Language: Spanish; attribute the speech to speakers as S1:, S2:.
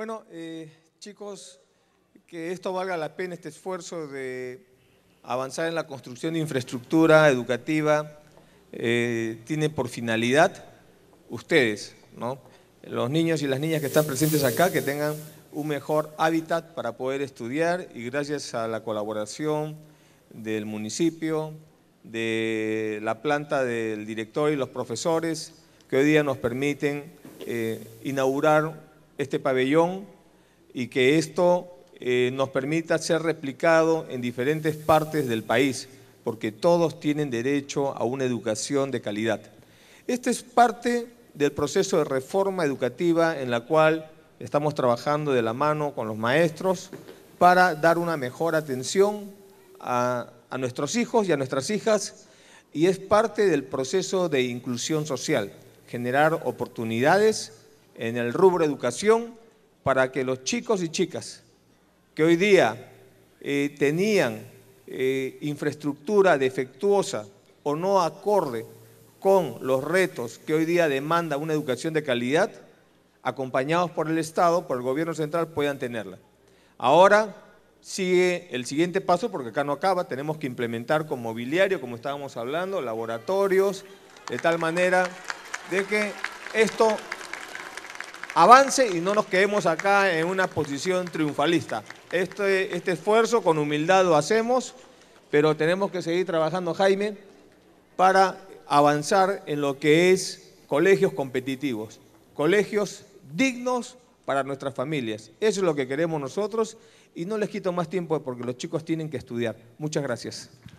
S1: Bueno, eh, chicos, que esto valga la pena, este esfuerzo de avanzar en la construcción de infraestructura educativa, eh, tiene por finalidad ustedes, ¿no? los niños y las niñas que están presentes acá, que tengan un mejor hábitat para poder estudiar y gracias a la colaboración del municipio, de la planta del director y los profesores, que hoy día nos permiten eh, inaugurar este pabellón y que esto eh, nos permita ser replicado en diferentes partes del país, porque todos tienen derecho a una educación de calidad. Este es parte del proceso de reforma educativa en la cual estamos trabajando de la mano con los maestros para dar una mejor atención a nuestros hijos y a nuestras hijas y es parte del proceso de inclusión social, generar oportunidades en el rubro educación para que los chicos y chicas que hoy día eh, tenían eh, infraestructura defectuosa o no acorde con los retos que hoy día demanda una educación de calidad, acompañados por el Estado, por el gobierno central, puedan tenerla. Ahora sigue el siguiente paso, porque acá no acaba, tenemos que implementar con mobiliario, como estábamos hablando, laboratorios, de tal manera de que esto avance y no nos quedemos acá en una posición triunfalista. Este, este esfuerzo con humildad lo hacemos, pero tenemos que seguir trabajando, Jaime, para avanzar en lo que es colegios competitivos, colegios dignos para nuestras familias. Eso es lo que queremos nosotros y no les quito más tiempo porque los chicos tienen que estudiar. Muchas gracias.